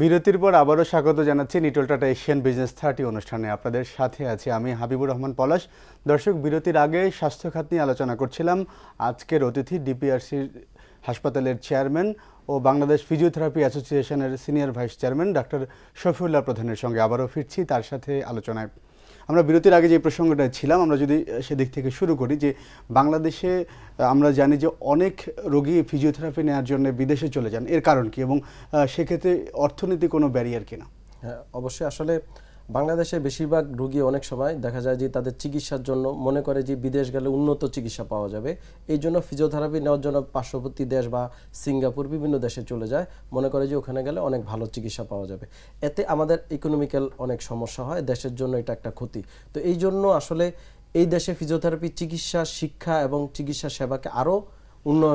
বিরতির পর আবারও স্বাগত জানাচ্ছি Nitol Tata Asian business thirty অনুষ্ঠানে আপনাদের সাথে আছি আমি হাবিবুর রহমান পলাশ দর্শক বিরতির আগে স্বাস্থ্য খাত নিয়ে আলোচনা করছিলাম আজকের অতিথি ডিপিআরসির হাসপাতালের চেয়ারম্যান ও বাংলাদেশ ফিজিওথেরাপি অ্যাসোসিয়েশনের senior vice chairman doctor Shafiullah প্রধানের সঙ্গে আবারও ফিরছি তার সাথে আলোচনায় আমরা বিরতির আগে যে প্রসঙ্গটা ছিলাম আমরা যদি সেদিক থেকে শুরু করি যে বাংলাদেশে আমরা জানি যে অনেক রোগী ফিজিওথেরাপি নেওয়ার জন্য বিদেশে চলে যান এর কারণ কি এবং সেক্ষেত্রে অর্থনীতি কোনো ব্যারিয়ার কিনা হ্যাঁ অবশ্যই আসলে বাংলাদেশে বেশিরভাগ রুগী অনেক সময় দেখা যায় যে তাদের চিকিৎসার জন্য মনে করে যে বিদেশ গেলে উন্নত চিকিৎসা পাওয়া যাবে এই জন্য ফিজিওথেরাপি নেওয়ার জন্য পার্শ্ববর্তী দেশ বা সিঙ্গাপুর বিভিন্ন দেশে চলে যায় মনে করে যে ওখানে গেলে অনেক ভালো চিকিৎসা পাওয়া যাবে এতে আমাদের ইকোনমিক্যাল অনেক সমস্যা হয় দেশের জন্য এটা একটা ক্ষতি তো এই জন্য আসলে এই দেশে ফিজিওথেরাপি চিকিৎসা শিক্ষা এবং চিকিৎসা সেবাকে আরও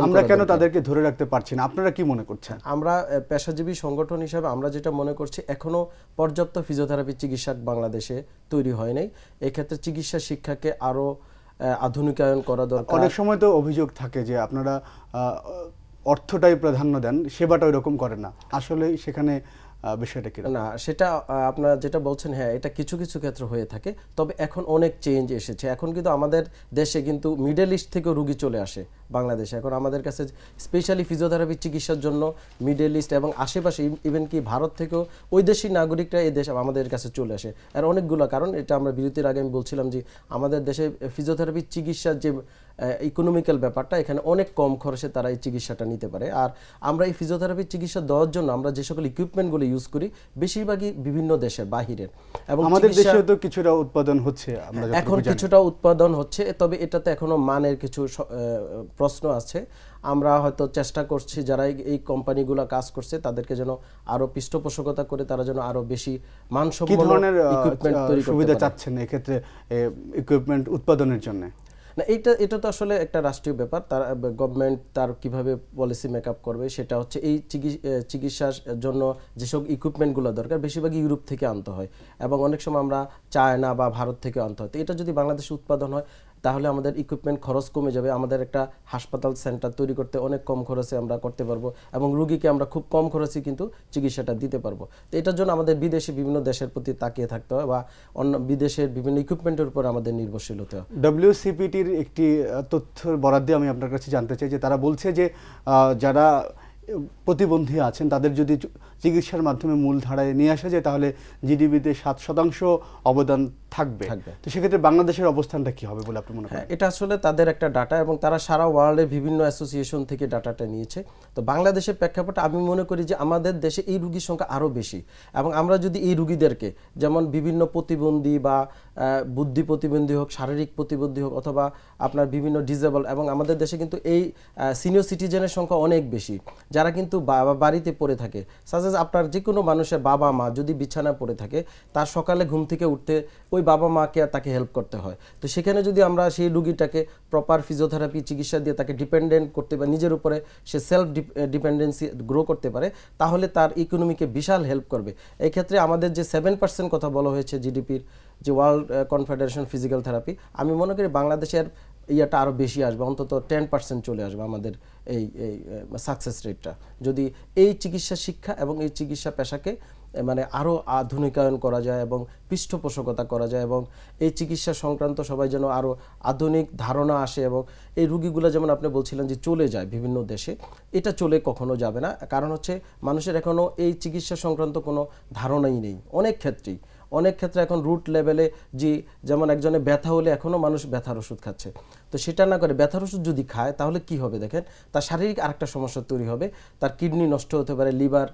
আমরা কেন তাদেরকে ধরে রাখতে পারছি না আপনারা কি মনে করছেন আমরা পেশাজীবী সংগঠন হিসাবে আমরা যেটা মনে করছি এখনো পর্যাপ্ত ফিজিওথেরাপি চিকিৎসক বাংলাদেশে তৈরি হয় নাই এক্ষেত্রে চিকিৎসা শিক্ষাকে আরো আধুনিকায়ন করা দরকার অনেক সময় তো অভিযোগ থাকে যে আপনারা অর্থটাই প্রাধান্য দেন সেবাটা ওইরকম করেন না আসলে সেখানে বিষয়টা কি না সেটা আপনারা যেটা বলছেন হ্যাঁ এটা কিছু কিছু ক্ষেত্রে হয়ে থাকে তবে এখন অনেক চেঞ্জ এসেছে এখন কিন্তু আমাদের দেশে কিন্তু মিডল ইস্ট থেকেও রুগী চলে আসে বাংলাদেশে এখন আমাদের কাছে স্পেশালি ফিজিওথেরাপি চিকিৎসার জন্য মিডল ইস্ট এবং আশেপাশে ইভেন কি ভারত থেকেও ওই দেশি নাগরিকরা এই দেশ আমাদের কাছে চলে আসে আর অনেকগুলো কারণ এটা আমরা বিরতির আগে আমি বলছিলাম যে আমাদের দেশে ফিজিওথেরাপি চিকিৎসার যে ইকোনমিক্যাল ব্যাপারটা এখানে অনেক কম খরচে তারা এই চিকিৎসাটা নিতে পারে আর আমরা এই ফিজিওথেরাপি চিকিৎসা দেওয়ার জন্য আমরা যে সকল ইকুইপমেন্টগুলো ইউজ করি বেশিরভাগই বিভিন্ন দেশের বাহিরের এবং আমাদের দেশে তো কিছুটা উৎপাদন হচ্ছে এখন কিছুটা উৎপাদন হচ্ছে তবে এটাতে এখনো মানের কিছু প্রশ্ন আছে আমরা হয়তো চেষ্টা করছি যারা এই কোম্পানিগুলো কাজ করছে তাদেরকে যেন আরো পৃষ্ঠপোষকতা করে তারা যেন আরো বেশি মানসম্মত ইকুইপমেন্ট তৈরি সুবিধা চাচ্ছেন এক্ষেত্রে ইকুইপমেন্ট উৎপাদনের জন্য না এটা এটা তো আসলে একটা রাষ্ট্রীয় ব্যাপার তার গভর্নমেন্ট তার কিভাবে পলিসি মেক করবে সেটা হচ্ছে এই চিকিৎসার জন্য যেসব ইকুইপমেন্টগুলো দরকার বেশিরভাগ ইউরোপ থেকে আনতে হয় এবং অনেক সময় আমরা চায়না বা ভারত থেকে আনতে হয় তো এটা যদি বাংলাদেশে উৎপাদন হয় তাহলে আমাদের ইকুইপমেন্ট খরচ কমে যাবে আমাদের একটা হাসপাতাল সেন্টার তৈরি করতে অনেক কম খরচে আমরা করতে পারবো এবং রুগীকে আমরা খুব কম খরচে কিন্তু চিকিৎসাটা দিতে পারবো তো এটার জন্য আমাদের বিদেশি বিভিন্ন দেশের প্রতি তাকিয়ে থাকতে হয় বা অন্য বিদেশের বিভিন্ন ইকুইপমেন্টের উপর আমাদের নির্ভরশীল হতে হয় ডব্লিউসিপিটির একটি তথ্য বরাদ্দে আমি আপনার কাছে জানতে চাই যে তারা বলছে যে যারা প্রতিবন্ধী আছেন তাদের যদি চিকিৎসার মাধ্যমে মূলধারায় নিয়ে আসা যায় তাহলে জিডিপিতে সাত শতাংশ অবদান থাকবে তো সেক্ষেত্রে বাংলাদেশের অবস্থানটা কি হবে বলে আপনি মনে করেন হ্যাঁ, এটা আসলে তাদের একটা ডাটা এবং তারা সারা ওয়ার্ল্ডের বিভিন্ন অ্যাসোসিয়েশন থেকে ডাটাটা নিয়েছে তো বাংলাদেশের প্রেক্ষাপটে আমি মনে করি যে আমাদের দেশে এই রুগীর সংখ্যা আরও বেশি এবং আমরা যদি এই রুগীদেরকে যেমন বিভিন্ন প্রতিবন্ধী বা বুদ্ধি প্রতিবন্ধী হোক শারীরিক প্রতিবন্ধী হোক অথবা আপনার বিভিন্ন ডিজেবল এবং আমাদের দেশে কিন্তু এই সিনিয়র সিটিজেনের সংখ্যা অনেক বেশি যারা কিন্তু বাড়িতে পড়ে থাকে সাজাজ আপনার যে কোনো মানুষের বাবা মা যদি বিছানা পড়ে থাকে তার সকালে ঘুম থেকে উঠতে ওই বাবা মাকে আর তাকে হেল্প করতে হয় তো সেখানে যদি আমরা সেই রুগীটাকে প্রপার ফিজিওথেরাপি চিকিৎসা দিয়ে তাকে ডিপেন্ডেন্ট করতে বা নিজের উপরে সে সেলফ ডিপেন্ডেন্সি গ্রো করতে পারে তাহলে তার ইকোনমিকে বিশাল হেল্প করবে এই ক্ষেত্রে আমাদের যে সেভেন পার্সেন্ট কথা বলা হয়েছে জিডিপির যে ওয়ার্ল্ড কনফেডারেশন ফিজিক্যাল থেরাপি আমি মনে করি বাংলাদেশের ইয়াটা আরও বেশি আসবে অন্তত টেন পার্সেন্ট চলে আসবে আমাদের এই এই সাকসেস রেটটা যদি এই চিকিৎসা শিক্ষা এবং এই চিকিৎসা পেশাকে মানে আরও আধুনিকায়ন করা যায় এবং পৃষ্ঠপোষকতা করা যায় এবং এই চিকিৎসা সংক্রান্ত সবাই যেন আরও আধুনিক ধারণা আসে এবং এই রুগীগুলো যেমন আপনি বলছিলেন যে চলে যায় বিভিন্ন দেশে এটা চলে কখনো যাবে না কারণ হচ্ছে মানুষের এখনও এই চিকিৎসা সংক্রান্ত কোনো ধারণাই নেই অনেক ক্ষেত্রেই অনেক ক্ষেত্রে এখন রুট লেভেলে যে যেমন একজনে ব্যথা হলে এখনও মানুষ ব্যথার ওষুধ খাচ্ছে তো সেটা না করে ব্যথার ওষুধ যদি খায় তাহলে কি হবে দেখেন তার শারীরিক আরেকটা সমস্যা তৈরি হবে তার কিডনি নষ্ট হতে পারে লিভার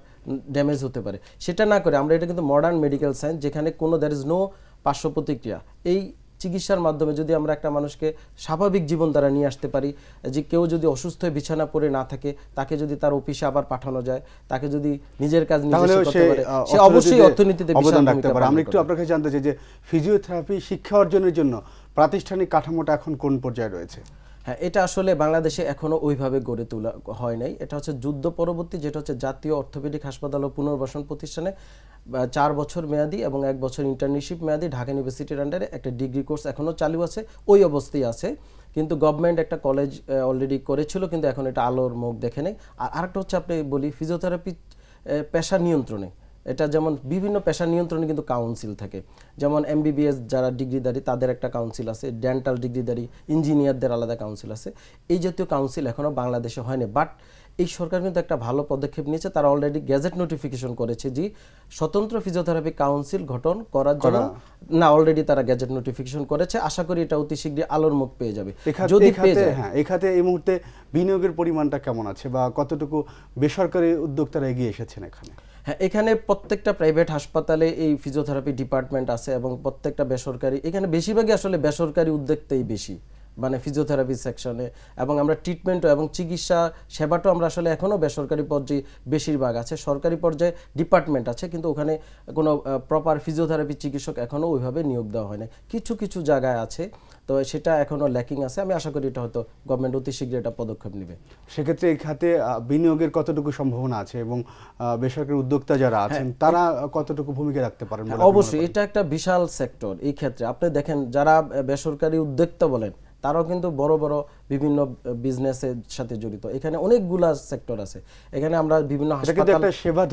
ড্যামেজ হতে পারে সেটা না করে আমরা এটা কিন্তু মডার্ন মেডিকেল সায়েন্স যেখানে কোনো দ্যার ইজ নো পার্শ্ব প্রতিক্রিয়া এই চিকিৎসার মাধ্যমে যদি আমরা একটা মানুষকে স্বাভাবিক জীবন দ্বারা নিয়ে আসতে পারি যে কেউ যদি অসুস্থ হয়ে বিছানা পড়ে না থাকে তাকে যদি তার অফিসে আবার পাঠানো যায় তাকে যদি নিজের কাজ নিজে করতে পারে সে অবশ্যই অর্থনীতিতে অবদান রাখতে পারে আমরা একটু আপনার কাছে জানতে চাই যে ফিজিওথেরাপি শিক্ষা অর্জনের জন্য প্রাতিষ্ঠানিক কাঠামোটা এখন কোন পর্যায়ে রয়েছে হ্যাঁ এটা আসলে বাংলাদেশে এখনও ওইভাবে গড়ে তোলা হয় নাই এটা হচ্ছে যুদ্ধ পরবর্তী যেটা হচ্ছে জাতীয় অর্থোপেডিক হাসপাতাল ও পুনর্বাসন প্রতিষ্ঠানে চার বছর মেয়াদি এবং এক বছর ইন্টার্নশিপ মেয়াদি ঢাকা ইউনিভার্সিটির আন্ডারে একটা ডিগ্রি কোর্স এখনও চালু আছে ওই অবস্থায় আছে কিন্তু গভর্নমেন্ট একটা কলেজ অলরেডি করেছিল কিন্তু এখন এটা আলোর মুখ দেখে নেই আর আরেকটা হচ্ছে আপনি বলি ফিজিওথেরাপি পেশা নিয়ন্ত্রণে এটা যেমন বিভিন্ন পেশা নিয়ন্ত্রণে কিন্তু কাউন্সিল থাকে যেমন এমবিবিএস যারা ডিগ্রিধারী তাদের একটা কাউন্সিল আছে ডেন্টাল ডিগ্রিধারী ইঞ্জিনিয়ারদের আলাদা কাউন্সিল আছে এই জাতীয় কাউন্সিল এখনও বাংলাদেশে হয়নি বাট এই সরকার কিন্তু একটা ভালো পদক্ষেপ নিয়েছে তারা অলরেডি গ্যাজেট নোটিফিকেশন করেছে যে স্বতন্ত্র ফিজিওথেরাপি কাউন্সিল গঠন করার জন্য না অলরেডি তারা গ্যাজেট নোটিফিকেশন করেছে আশা করি এটা অতি শীঘ্রই আলোর মুখ পেয়ে যাবে যদি পেয়ে যায় হ্যাঁ এই এই মুহূর্তে বিনিয়োগের পরিমাণটা কেমন আছে বা কতটুকু বেসরকারি উদ্যোক্তারা এগিয়ে এসেছেন এখানে হ্যাঁ এখানে প্রত্যেকটা প্রাইভেট হাসপাতালে এই ফিজিওথেরাপি ডিপার্টমেন্ট আছে এবং প্রত্যেকটা বেসরকারি এখানে বেশিরভাগই আসলে বেসরকারি উদ্যোগটাই বেশি মানে ফিজিওথেরাপি সেকশনে এবং আমরা ট্রিটমেন্টও এবং চিকিৎসা সেবাটাও আমরা আসলে এখনও বেসরকারি পর্যায়ে বেশিরভাগ আছে সরকারি পর্যায়ে ডিপার্টমেন্ট আছে কিন্তু ওখানে কোনো প্রপার ফিজিওথেরাপি চিকিৎসক এখনও ওইভাবে নিয়োগ দেওয়া হয় না কিছু কিছু জায়গায় আছে তো সেটা এখনও ল্যাকিং আছে আমি আশা করি এটা হয়তো গভর্নমেন্ট অতি শীঘ্রই এটা পদক্ষেপ নেবে সেক্ষেত্রে এই খাতে বিনিয়োগের কতটুকু সম্ভাবনা আছে এবং বেসরকারি উদ্যোক্তা যারা হ্যাঁ, আছেন তারা কতটুকু ভূমিকা রাখতে পারেন অবশ্যই এটা একটা বিশাল সেক্টর এই ক্ষেত্রে আপনি দেখেন যারা বেসরকারি উদ্যোক্তা বলেন তারাও কিন্তু বড় বড় বিভিন্ন বিজনেসের সাথে জড়িত এখানে অনেকগুলা সেক্টর আছে এখানে আমরা বিভিন্ন হাসপাতাল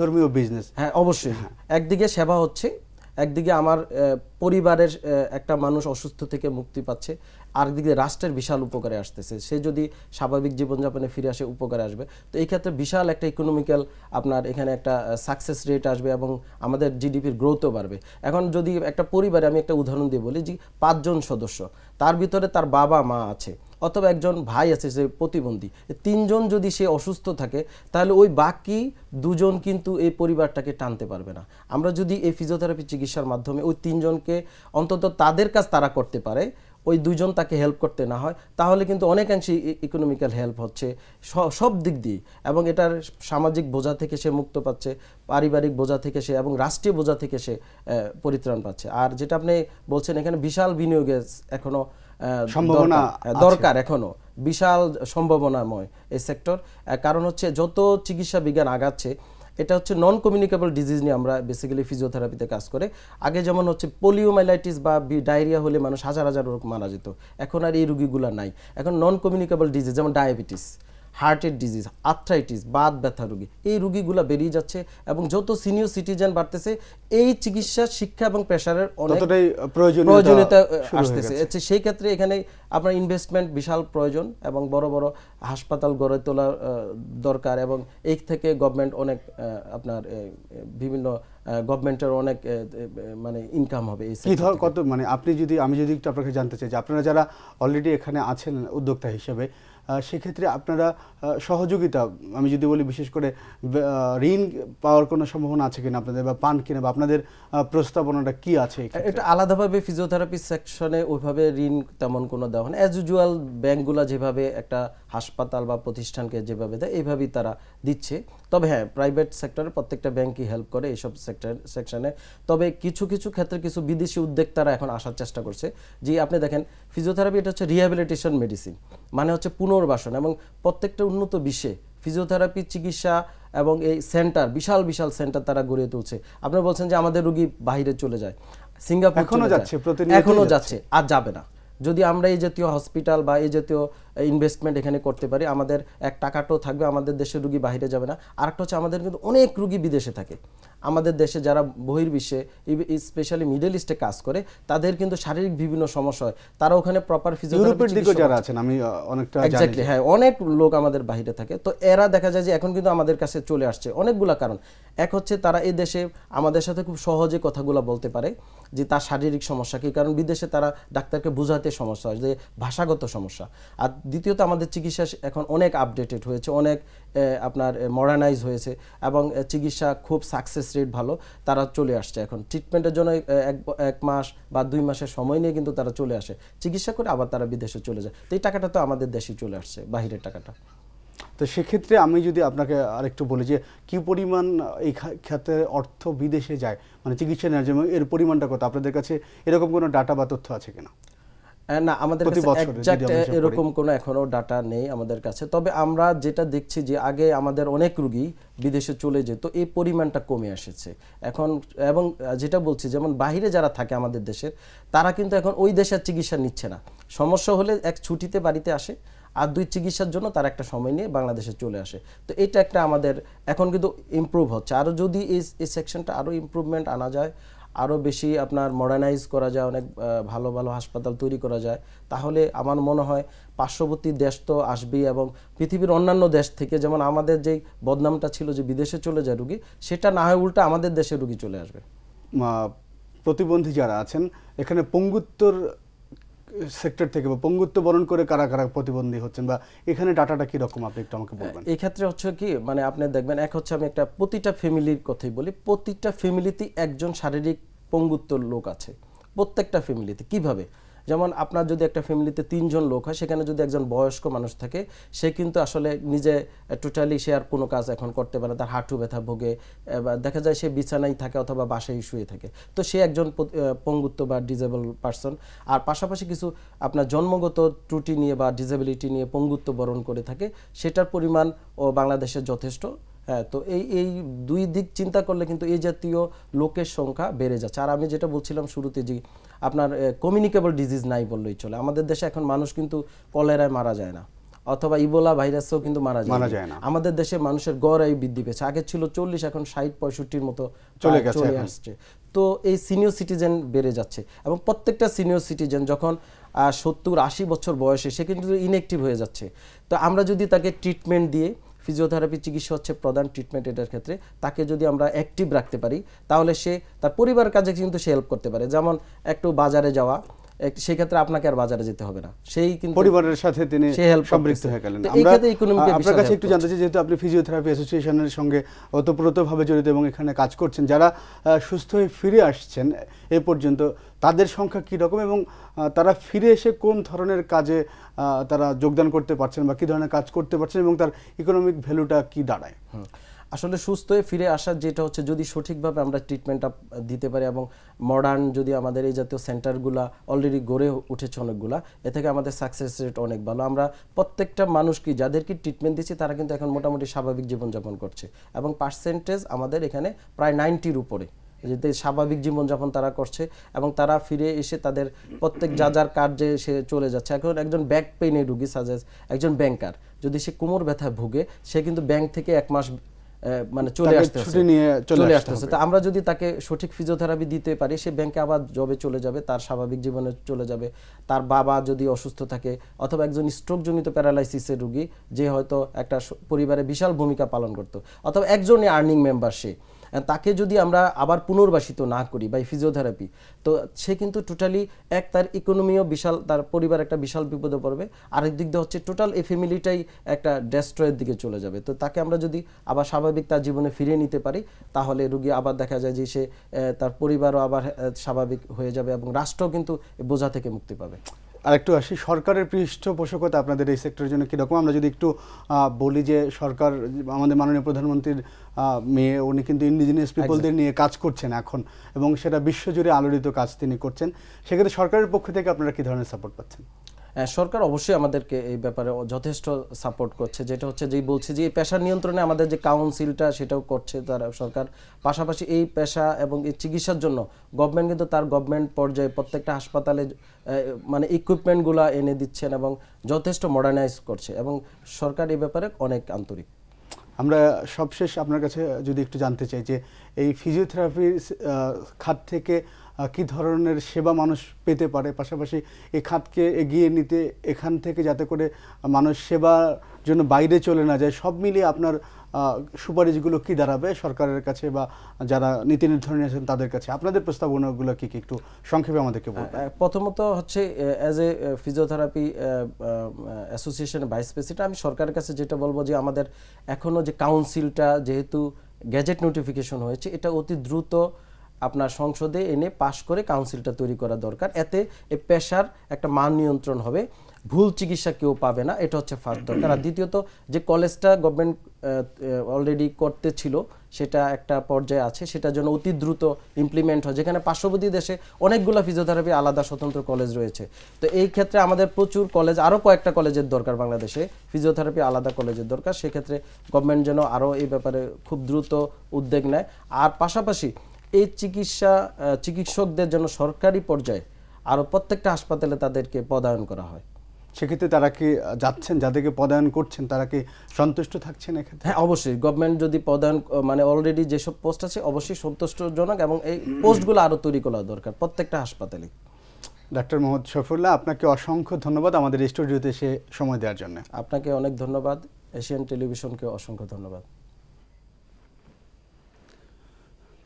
ধর্মীয় বিজনেস হ্যাঁ অবশ্যই হ্যাঁ। একদিকে সেবা হচ্ছে একদিকে আমার পরিবারের একটা মানুষ অসুস্থ থেকে মুক্তি পাচ্ছে আরেকদিকে রাষ্ট্রের বিশাল উপকারে আসতেছে সে যদি স্বাভাবিক জীবনযাপনে ফিরে আসে উপকারে আসবে তো এই ক্ষেত্রে বিশাল একটা ইকোনমিক্যাল আপনার এখানে একটা সাকসেস রেট আসবে এবং আমাদের জিডিপির গ্রোথও বাড়বে এখন যদি একটা পরিবারে আমি একটা উদাহরণ দিয়ে বলি যে পাঁচজন সদস্য তার ভিতরে তার বাবা মা আছে অথবা একজন ভাই আছে সে প্রতিবন্ধী তিনজন যদি সে অসুস্থ থাকে তাহলে ওই বাকি দুজন কিন্তু এই পরিবারটাকে টানতে পারবে না আমরা যদি এই ফিজিওথেরাপি চিকিৎসার মাধ্যমে ওই তিনজনকে অন্তত তাদের কাজ তারা করতে পারে ওই দুজন তাকে হেল্প করতে না হয় তাহলে কিন্তু অনেকাংশে ইকোনমিক্যাল হেল্প হচ্ছে সব দিক দিয়ে এবং এটার সামাজিক বোঝা থেকে সে মুক্ত পাচ্ছে পারিবারিক বোঝা থেকে সে এবং রাষ্ট্রীয় বোঝা থেকে সে পরিত্রাণ পাচ্ছে আর যেটা আপনি বলছেন এখানে বিশাল বিনিয়োগে এখনও সম্ভাবনা দরকার এখনো বিশাল সম্ভাবনাময় এই সেক্টর কারণ হচ্ছে যত চিকিৎসা বিজ্ঞান আগাচ্ছে এটা হচ্ছে নন কমিউনিকেবল ডিজিজ নিয়ে আমরা বেসিক্যালি ফিজিওথেরাপিতে কাজ করে আগে যেমন হচ্ছে পোলিওমাইলাইটিস বা ডায়রিয়া হলে মানুষ হাজার হাজার রোগ মারা যেত এখন আর এই রুগীগুলো নাই এখন নন কমিউনিকেবল ডিজিজ যেমন ডায়াবেটিস হার্টের ডিজিজ আর্থ্রাইটিস বাত ব্যথা রুগী এই রুগীগুলা বেরিয়ে যাচ্ছে এবং যত সিনিয়র সিটিজেন বাড়তেছে এই চিকিৎসা শিক্ষা এবং প্রেশারের অনেকটাই প্রয়োজনীয়তা আসতেছে সেই ক্ষেত্রে এখানে আপনার ইনভেস্টমেন্ট বিশাল প্রয়োজন এবং বড় বড় হাসপাতাল গড়ে তোলা দরকার এবং মানে এই থেকে গভর্নমেন্ট অনেক আপনার বিভিন্ন গভর্নমেন্টের অনেক মানে ইনকাম হবে কি ধর কত মানে আপনি যদি আমি যদি একটু আপনাকে জানতে চাই যে আপনারা যারা অলরেডি এখানে আছেন উদ্যোক্তা হিসেবে সেক্ষেত্রে আপনারা সহযোগিতা আমি যদি বলি বিশেষ করে ঋণ পাওয়ার কোনো সম্ভাবনা আছে কিনা আপনাদের বা পান কিনা বা আপনাদের প্রস্তাবনাটা কি আছে এটা আলাদাভাবে ফিজিওথেরাপি সেকশনে ওইভাবে ঋণ তেমন কোনো দেওয়া হয় না অ্যাজ ইউজুয়াল ব্যাংকগুলো যেভাবে একটা হাসপাতাল বা প্রতিষ্ঠানকে যেভাবে দেয় এইভাবেই তারা দিচ্ছে তবে হ্যাঁ প্রাইভেট সেক্টরে প্রত্যেকটা ব্যাংকই হেল্প করে এইসব সেক্টর সেকশনে তবে কিছু কিছু ক্ষেত্রে কিছু বিদেশি উদ্যোক্তারা এখন আসার চেষ্টা করছে যে আপনি দেখেন ফিজিওথেরাপি এটা হচ্ছে রিহ্যাবিলিটেশন মেডিসিন মানে হচ্ছে পুনর্বাসন এবং প্রত্যেকটা উন্নত বিশ্বে ফিজিওথেরাপি চিকিৎসা এবং এই সেন্টার বিশাল বিশাল সেন্টার তারা গড়ে তুলছে আপনারা বলছেন যে আমাদের রুগী বাহিরে চলে যায় সিঙ্গাপুর এখনো যাচ্ছে এখনো যাচ্ছে আর যাবে না যদি আমরা এই জাতীয় হসপিটাল বা এই জাতীয় ইনভেস্টমেন্ট এখানে করতে পারি আমাদের এক টাকাটাও থাকবে আমাদের দেশের রুগী বাইরে যাবে না আরেকটা হচ্ছে আমাদের কিন্তু অনেক রুগী বিদেশে থাকে আমাদের দেশে যারা বহির্বিশ্বে স্পেশালি মিডল ইস্টে কাজ করে তাদের কিন্তু শারীরিক বিভিন্ন সমস্যা হয় তারা ওখানে প্রপার ফিজিওথেরাপি যারা আছেন আমি অনেকটা এক্স্যাক্টলি হ্যাঁ অনেক লোক আমাদের বাইরে থাকে তো এরা দেখা যায় যে এখন কিন্তু আমাদের কাছে চলে আসছে অনেকগুলো কারণ এক হচ্ছে তারা এই দেশে আমাদের সাথে খুব সহজে কথাগুলো বলতে পারে যে তার শারীরিক সমস্যা কি কারণ বিদেশে তারা ডাক্তারকে বোঝাতে সমস্যা হয় যে ভাষাগত সমস্যা আর দ্বিতীয়ত আমাদের চিকিৎসা এখন অনেক আপডেটেড হয়েছে অনেক আপনার মডার্নাইজ হয়েছে এবং চিকিৎসা খুব সাকসেস রেট ভালো তারা চলে আসছে এখন ট্রিটমেন্টের জন্য এক এক মাস বা দুই মাসের সময় নিয়ে কিন্তু তারা চলে আসে চিকিৎসা করে আবার তারা বিদেশে চলে যায় তো এই টাকাটা তো আমাদের দেশে চলে আসছে বাহিরের টাকাটা তো সেক্ষেত্রে আমি যদি আপনাকে আরেকটু বলি যে কি পরিমাণ এই খাতে অর্থ বিদেশে যায় মানে চিকিৎসা নেওয়ার জন্য এর পরিমাণটা কত আপনাদের কাছে এরকম কোনো ডাটা বা তথ্য আছে কিনা না আমাদের কাছে এরকম কোনো এখনো ডাটা নেই আমাদের কাছে তবে আমরা যেটা দেখছি যে আগে আমাদের অনেক রুগী বিদেশে চলে যেত এই পরিমাণটা কমে এসেছে এখন এবং যেটা বলছি যেমন বাহিরে যারা থাকে আমাদের দেশের তারা কিন্তু এখন ওই দেশের চিকিৎসা নিচ্ছে না সমস্যা হলে এক ছুটিতে বাড়িতে আসে আর দুই চিকিৎসার জন্য তার একটা সময় নিয়ে বাংলাদেশে চলে আসে তো এটা একটা আমাদের এখন কিন্তু ইম্প্রুভ হচ্ছে আরও যদি এই সেকশনটা আরও ইম্প্রুভমেন্ট আনা যায় আরও বেশি আপনার মডার্নাইজ করা যায় অনেক ভালো ভালো হাসপাতাল তৈরি করা যায় তাহলে আমার মনে হয় পার্শ্ববর্তী দেশ তো আসবেই এবং পৃথিবীর অন্যান্য দেশ থেকে যেমন আমাদের যেই বদনামটা ছিল যে বিদেশে চলে যায় রুগী সেটা না হয় উল্টা আমাদের দেশে রুগী চলে আসবে প্রতিবন্ধী যারা আছেন এখানে পঙ্গুত্বর সেক্টর থেকে বা পঙ্গুত্ব বরণ করে কারা কারা প্রতিবন্ধী হচ্ছেন বা এখানে ডাটাটা কি রকম আপনি একটু আমাকে বলবেন এই ক্ষেত্রে হচ্ছে কি মানে আপনি দেখবেন এক হচ্ছে আমি একটা প্রতিটা ফ্যামিলির কথাই বলি প্রতিটা ফ্যামিলিতে একজন শারীরিক পঙ্গুত্ব লোক আছে প্রত্যেকটা ফ্যামিলিতে কিভাবে যেমন আপনার যদি একটা ফ্যামিলিতে তিনজন লোক হয় সেখানে যদি একজন বয়স্ক মানুষ থাকে সে কিন্তু আসলে নিজে টোটালি সে আর কোনো কাজ এখন করতে পারে তার হাঁটু ব্যথা ভোগে দেখা যায় সে বিছানায় থাকে অথবা বাসায় শুয়ে থাকে তো সে একজন পঙ্গুত্ব বা ডিজেবল পার্সন আর পাশাপাশি কিছু আপনার জন্মগত ত্রুটি নিয়ে বা ডিজেবিলিটি নিয়ে পঙ্গুত্ব বরণ করে থাকে সেটার পরিমাণ ও বাংলাদেশের যথেষ্ট হ্যাঁ তো এই এই দুই দিক চিন্তা করলে কিন্তু এই জাতীয় লোকের সংখ্যা বেড়ে যাচ্ছে আর আমি যেটা বলছিলাম শুরুতে যে আপনার কমিউনিকেবল ডিজিজ নাই বললেই চলে আমাদের দেশে এখন মানুষ কিন্তু কলেরায় মারা যায় না অথবা ইবোলা ভাইরাসও কিন্তু মারা যায় না আমাদের দেশে মানুষের গড় আয়ু বৃদ্ধি পেয়েছে আগে ছিল চল্লিশ এখন ষাট পঁয়ষট্টির মতো চলে চলে আসছে তো এই সিনিয়র সিটিজেন বেড়ে যাচ্ছে এবং প্রত্যেকটা সিনিয়র সিটিজেন যখন সত্তর আশি বছর বয়সে সে কিন্তু ইনএক্টিভ হয়ে যাচ্ছে তো আমরা যদি তাকে ট্রিটমেন্ট দিয়ে ফিজিওথেরাপি চিকিৎসা হচ্ছে প্রধান ট্রিটমেন্ট এটার ক্ষেত্রে তাকে যদি আমরা অ্যাক্টিভ রাখতে পারি তাহলে সে তার পরিবারের কাজে কিন্তু সে হেল্প করতে পারে যেমন একটু বাজারে যাওয়া সেই ক্ষেত্রে আপনাকে আর বাজারে যেতে হবে না সেই কিন্তু পরিবারের সাথে তিনি সম্পৃক্ত হয়ে গেলেন আপনার কাছে একটু জানতে চাই যেহেতু আপনি ফিজিওথেরাপি অ্যাসোসিয়েশনের সঙ্গে জড়িত এবং এখানে কাজ করছেন যারা সুস্থ হয়ে ফিরে আসছেন এ পর্যন্ত তাদের সংখ্যা কি রকম এবং তারা ফিরে এসে কোন ধরনের কাজে তারা যোগদান করতে পারছেন বা কী ধরনের কাজ করতে পারছেন এবং তার ইকোনমিক ভ্যালুটা কি দাঁড়ায় আসলে সুস্থ হয়ে ফিরে আসার যেটা হচ্ছে যদি সঠিকভাবে আমরা ট্রিটমেন্টটা দিতে পারি এবং মডার্ন যদি আমাদের এই জাতীয় সেন্টারগুলা অলরেডি গড়ে উঠেছে অনেকগুলা এ থেকে আমাদের সাকসেস রেট অনেক ভালো আমরা প্রত্যেকটা মানুষকে যাদেরকে ট্রিটমেন্ট দিচ্ছি তারা কিন্তু এখন মোটামুটি স্বাভাবিক জীবনযাপন করছে এবং পার্সেন্টেজ আমাদের এখানে প্রায় নাইনটির উপরে যেতে স্বাভাবিক যখন তারা করছে এবং তারা ফিরে এসে তাদের প্রত্যেক যা যার কার্যে সে চলে যাচ্ছে এখন একজন ব্যাক পেইনে রুগী সাজেস একজন ব্যাংকার যদি সে কোমর ব্যথায় ভুগে সে কিন্তু ব্যাংক থেকে এক মাস মানে চলে নিয়ে চলে আসতেছে তো আমরা যদি তাকে সঠিক ফিজিওথেরাপি দিতে পারি সে ব্যাংকে আবার জবে চলে যাবে তার স্বাভাবিক জীবনে চলে যাবে তার বাবা যদি অসুস্থ থাকে অথবা একজন স্ট্রোকজনিত প্যারালাইসিসের রোগী যে হয়তো একটা পরিবারে বিশাল ভূমিকা পালন করত অথবা একজনই আর্নিং মেম্বার সে তাকে যদি আমরা আবার পুনর্বাসিত না করি বা ফিজিওথেরাপি তো সে কিন্তু টোটালি এক তার ইকোনমিও বিশাল তার পরিবার একটা বিশাল বিপদে পড়বে আরেক দিক দিয়ে হচ্ছে টোটাল এই ফ্যামিলিটাই একটা ডেস্ট্রয়ের দিকে চলে যাবে তো তাকে আমরা যদি আবার স্বাভাবিক তার জীবনে ফিরে নিতে পারি তাহলে রুগী আবার দেখা যায় যে সে তার পরিবারও আবার স্বাভাবিক হয়ে যাবে এবং রাষ্ট্র কিন্তু বোঝা থেকে মুক্তি পাবে আরেকটু আসি সরকারের পৃষ্ঠপোষকতা আপনাদের এই সেক্টরের জন্য কীরকম আমরা যদি একটু বলি যে সরকার আমাদের মাননীয় প্রধানমন্ত্রীর মেয়ে উনি কিন্তু ইন্ডিজিনিয়াস পিপলদের নিয়ে কাজ করছেন এখন এবং সেটা বিশ্বজুড়ে আলোড়িত কাজ তিনি করছেন সেক্ষেত্রে সরকারের পক্ষ থেকে আপনারা কী ধরনের সাপোর্ট পাচ্ছেন সরকার অবশ্যই আমাদেরকে এই ব্যাপারে যথেষ্ট সাপোর্ট করছে যেটা হচ্ছে যেই বলছে যে এই পেশা নিয়ন্ত্রণে আমাদের যে কাউন্সিলটা সেটাও করছে তারা সরকার পাশাপাশি এই পেশা এবং এই চিকিৎসার জন্য গভর্নমেন্ট কিন্তু তার গভর্নমেন্ট পর্যায়ে প্রত্যেকটা হাসপাতালে মানে ইকুইপমেন্টগুলো এনে দিচ্ছেন এবং যথেষ্ট মডার্নাইজ করছে এবং সরকার এই ব্যাপারে অনেক আন্তরিক আমরা সবশেষ আপনার কাছে যদি একটু জানতে চাই যে এই ফিজিওথেরাপির খাত থেকে কি ধরনের সেবা মানুষ পেতে পারে পাশাপাশি এ খাতকে এগিয়ে নিতে এখান থেকে যাতে করে মানুষ সেবার জন্য বাইরে চলে না যায় সব মিলিয়ে আপনার সুপারিশগুলো কি দাঁড়াবে সরকারের কাছে বা যারা নীতি নির্ধারণী আছেন তাদের কাছে আপনাদের প্রস্তাবনাগুলো কি কি একটু সংক্ষেপে আমাদেরকে বলুন প্রথমত হচ্ছে as a physiotherapy association vice president আমি সরকারের কাছে যেটা বলবো যে আমাদের এখনও যে কাউন্সিলটা যেহেতু গ্যাজেট নোটিফিকেশন হয়েছে এটা অতি দ্রুত আপনার সংসদে এনে পাশ করে কাউন্সিলটা তৈরি করা দরকার এতে এ পেশার একটা মান নিয়ন্ত্রণ হবে ভুল চিকিৎসা কেউ পাবে না এটা হচ্ছে ফার্স্ট দরকার আর দ্বিতীয়ত যে কলেজটা গভর্নমেন্ট অলরেডি করতে ছিল সেটা একটা পর্যায়ে আছে সেটা যেন অতি দ্রুত ইমপ্লিমেন্ট হয় যেখানে পার্শ্ববর্তী দেশে অনেকগুলো ফিজিওথেরাপি আলাদা স্বতন্ত্র কলেজ রয়েছে তো এই ক্ষেত্রে আমাদের প্রচুর কলেজ আরও কয়েকটা কলেজের দরকার বাংলাদেশে ফিজিওথেরাপি আলাদা কলেজের দরকার সেক্ষেত্রে গভর্নমেন্ট যেন আরও এই ব্যাপারে খুব দ্রুত উদ্যোগ নেয় আর পাশাপাশি এই চিকিৎসা চিকিৎসকদের জন্য সরকারি পর্যায়ে আরও প্রত্যেকটা হাসপাতালে তাদেরকে পদায়ন করা হয় সেক্ষেত্রে তারা কি যাচ্ছেন যাদেরকে পদায়ন করছেন তারা কি সন্তুষ্ট থাকছেন এক্ষেত্রে হ্যাঁ অবশ্যই গভর্নমেন্ট যদি পদায়ন মানে অলরেডি যেসব পোস্ট আছে অবশ্যই সন্তুষ্টজনক এবং এই পোস্টগুলো আরও তৈরি করা দরকার প্রত্যেকটা হাসপাতালে ডাক্তার মোহাম্মদ সফুল্লাহ আপনাকে অসংখ্য ধন্যবাদ আমাদের স্টুডিওতে এসে সময় দেওয়ার জন্য আপনাকে অনেক ধন্যবাদ এশিয়ান টেলিভিশনকে অসংখ্য ধন্যবাদ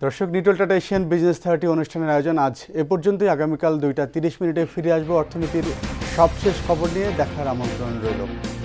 দর্শক Nitol Tata Asian business thirty অনুষ্ঠানের আয়োজন আজ এ পর্যন্তই আগামীকাল দুইটা তিরিশ মিনিটে ফিরে আসবো অর্থনীতির সবশেষ খবর নিয়ে দেখার আমন্ত্রণ রইল